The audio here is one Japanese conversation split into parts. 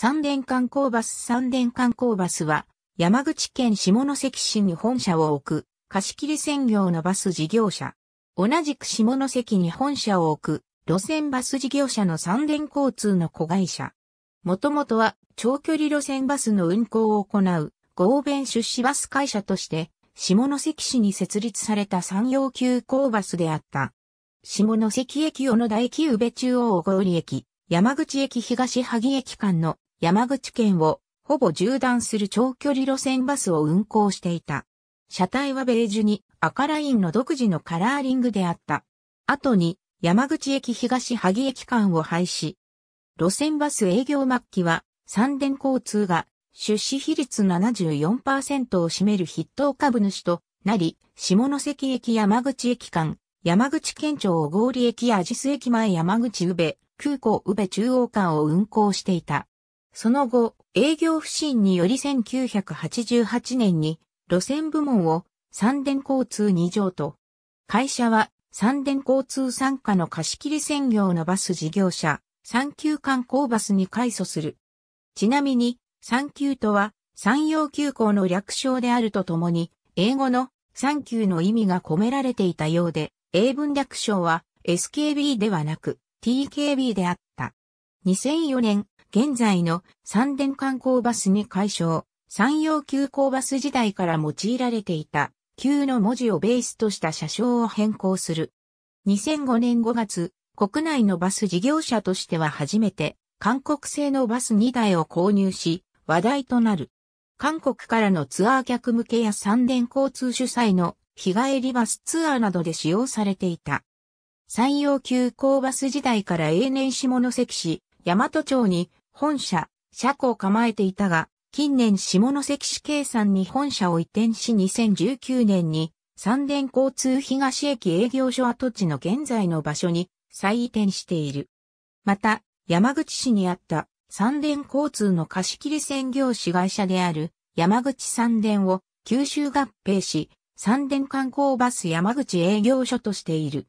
三電観光バス三電観光バスは、山口県下関市に本社を置く、貸切専業のバス事業者。同じく下関に本社を置く、路線バス事業者の三電交通の子会社。もともとは、長距離路線バスの運行を行う、合弁出資バス会社として、下関市に設立された山陽急行バスであった。下関駅小野田駅宇部中央小郡駅、山口駅東萩駅間の山口県をほぼ縦断する長距離路線バスを運行していた。車体はベージュに赤ラインの独自のカラーリングであった。後に山口駅東萩駅間を廃止。路線バス営業末期は三電交通が出資比率74%を占める筆頭株主となり、下関駅山口駅間、山口県庁小郡駅やアジス駅前山口宇部、空港宇部中央間を運行していた。その後、営業不振により1988年に路線部門を三電交通二乗と、会社は三電交通参加の貸切専業のバス事業者、三級観光バスに改祖する。ちなみに、三級とは山陽急行の略称であるとともに、英語の三級の意味が込められていたようで、英文略称は SKB ではなく TKB であった。2004年、現在の三電観光バスに解消、山陽急行バス時代から用いられていた、旧の文字をベースとした車掌を変更する。2005年5月、国内のバス事業者としては初めて、韓国製のバス2台を購入し、話題となる。韓国からのツアー客向けや三電交通主催の日帰りバスツアーなどで使用されていた。山陽急行バス時代から永年下関市、大和町に本社、車庫を構えていたが、近年下関市計算に本社を移転し2019年に三電交通東駅営業所跡地の現在の場所に再移転している。また、山口市にあった三電交通の貸切専業市会社である山口三電を九州合併し、三電観光バス山口営業所としている。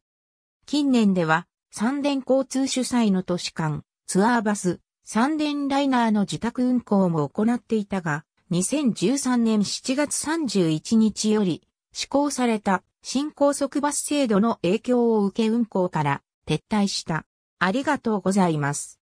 近年では三電交通主催の都市間、ツアーバス、三電ライナーの自宅運行も行っていたが、2013年7月31日より施行された新高速バス制度の影響を受け運行から撤退した。ありがとうございます。